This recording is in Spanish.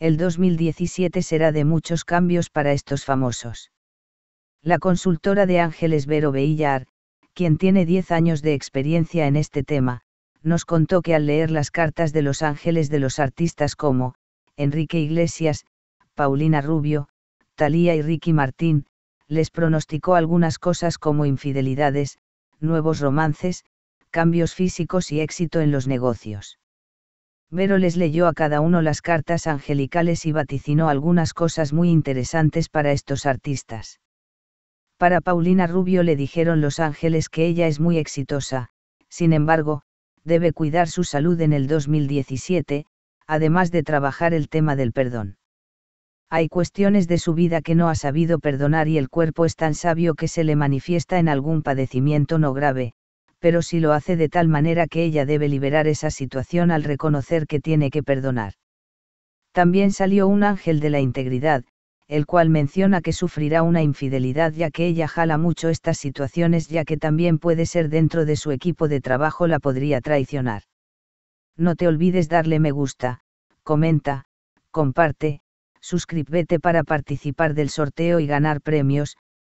el 2017 será de muchos cambios para estos famosos. La consultora de Ángeles Vero Beillar, quien tiene 10 años de experiencia en este tema, nos contó que al leer las cartas de los ángeles de los artistas como Enrique Iglesias, Paulina Rubio, Thalía y Ricky Martín, les pronosticó algunas cosas como infidelidades, nuevos romances, cambios físicos y éxito en los negocios. Vero les leyó a cada uno las cartas angelicales y vaticinó algunas cosas muy interesantes para estos artistas. Para Paulina Rubio le dijeron los ángeles que ella es muy exitosa, sin embargo, debe cuidar su salud en el 2017, además de trabajar el tema del perdón. Hay cuestiones de su vida que no ha sabido perdonar y el cuerpo es tan sabio que se le manifiesta en algún padecimiento no grave, pero si lo hace de tal manera que ella debe liberar esa situación al reconocer que tiene que perdonar. También salió un ángel de la integridad, el cual menciona que sufrirá una infidelidad ya que ella jala mucho estas situaciones ya que también puede ser dentro de su equipo de trabajo la podría traicionar. No te olvides darle me gusta, comenta, comparte, suscríbete para participar del sorteo y ganar premios,